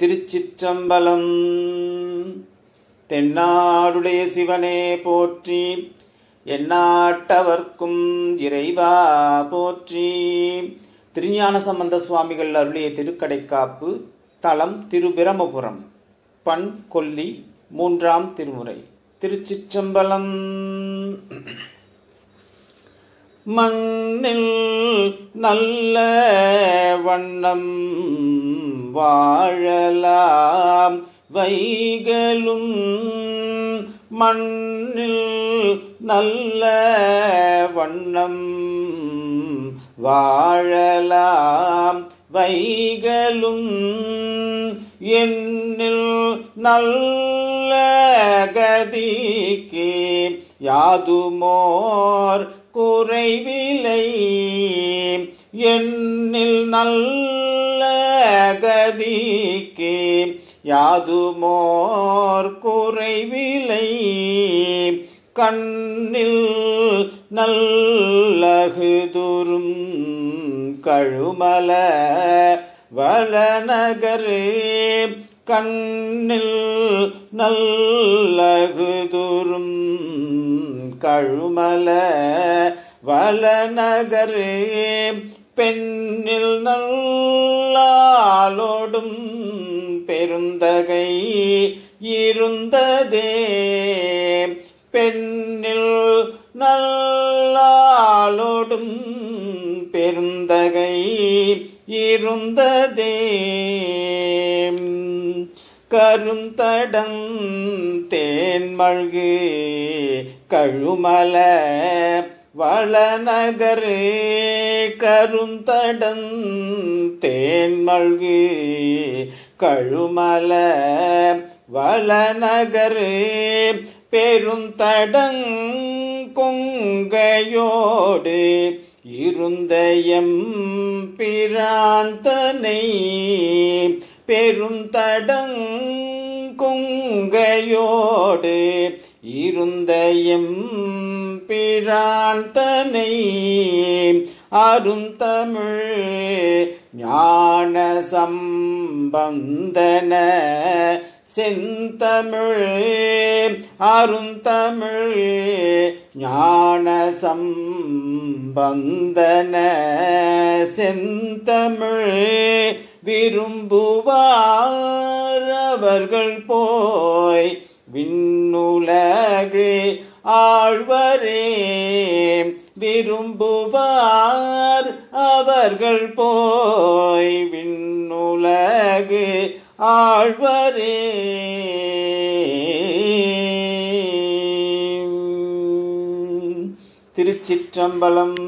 திருச்சிற்றம்பலம் தென்னாடுடைய சிவனே போற்றி எந்நாட்டவர்க்கும் இறைவா போற்றி திருஞான சம்பந்த சுவாமிகள் அருளிய திருக்கடைக்காப்பு தலம் திருபிரமபுரம் பண் கொல்லி மூன்றாம் திருமுறை திருச்சிற்றம்பலம் மண்ணில் நல்ல வண்ணம் வாழலாம் வைகளும் மண்ணில் நல்ல வண்ணம் வாழலாம் வைகளும் என்னில் நல்ல கதிக்கே யாதுமோர் குறைவிலை எண்ணில் நல்ல கதிக்கு யாதுமோர் குறைவிலை கண்ணில் நல்லகுதுரும் கழுமல வளநகரே கண்ணில் நல்லகுதுரும் கழுமல வளநகர் பெண்ணில் நல்லாலோடும் பெருந்தகை இருந்ததே பெண்ணில் நல்லாலோடும் பெருந்தகை இருந்ததே கருந்தடம் தேன்மழ்கு கழுமல வளநகரே கருந்தடம் தேன்மழ்கு கழுமல வளநகரே பெருந்தடங் கொங்கையோடு இருந்த எம் பிராந்தனை பெருந்தடங்குங்கையோடு இருந்த எம் பிராந்தனை அருந்தமிழ் ஞான சம்பந்தன செந்தமிழ் அருந்தமிழ் ஞான சம்பந்தன செந்தமிழ் விரும்புவார் அவர்கள் போய் விண்ணுலகு ஆழ்வரே விரும்புவார் அவர்கள் போய் விண்ணுலகு ஆழ்வரே திருச்சிற்றம்பலம்